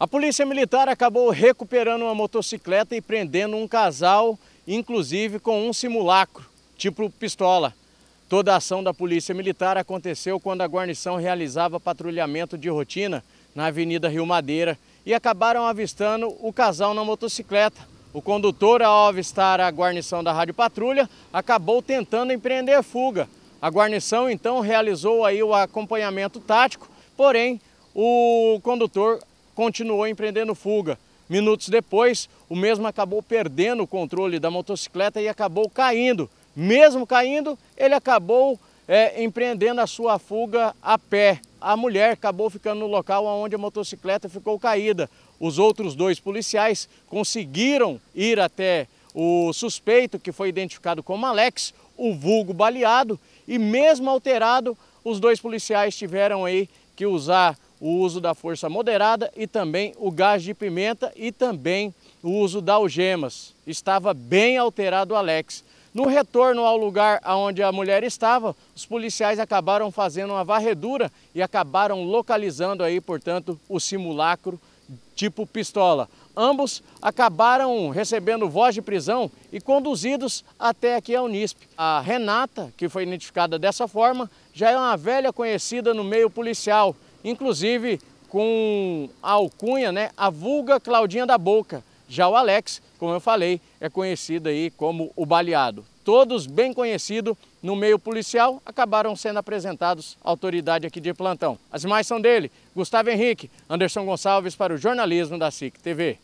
A polícia militar acabou recuperando uma motocicleta e prendendo um casal, inclusive com um simulacro, tipo pistola. Toda a ação da polícia militar aconteceu quando a guarnição realizava patrulhamento de rotina na Avenida Rio Madeira e acabaram avistando o casal na motocicleta. O condutor, ao avistar a guarnição da Rádio Patrulha, acabou tentando empreender fuga. A guarnição então realizou aí o acompanhamento tático, porém o condutor continuou empreendendo fuga. Minutos depois, o mesmo acabou perdendo o controle da motocicleta e acabou caindo. Mesmo caindo, ele acabou é, empreendendo a sua fuga a pé. A mulher acabou ficando no local onde a motocicleta ficou caída. Os outros dois policiais conseguiram ir até o suspeito, que foi identificado como Alex, o vulgo baleado, e mesmo alterado, os dois policiais tiveram aí que usar o uso da força moderada e também o gás de pimenta e também o uso da algemas. Estava bem alterado o Alex. No retorno ao lugar onde a mulher estava, os policiais acabaram fazendo uma varredura e acabaram localizando aí, portanto, o simulacro tipo pistola. Ambos acabaram recebendo voz de prisão e conduzidos até aqui ao NISP. A Renata, que foi identificada dessa forma, já é uma velha conhecida no meio policial inclusive com a alcunha, né, a vulga Claudinha da Boca. Já o Alex, como eu falei, é conhecido aí como o Baleado. Todos bem conhecidos no meio policial, acabaram sendo apresentados à autoridade aqui de plantão. As imagens são dele, Gustavo Henrique, Anderson Gonçalves para o jornalismo da SIC TV.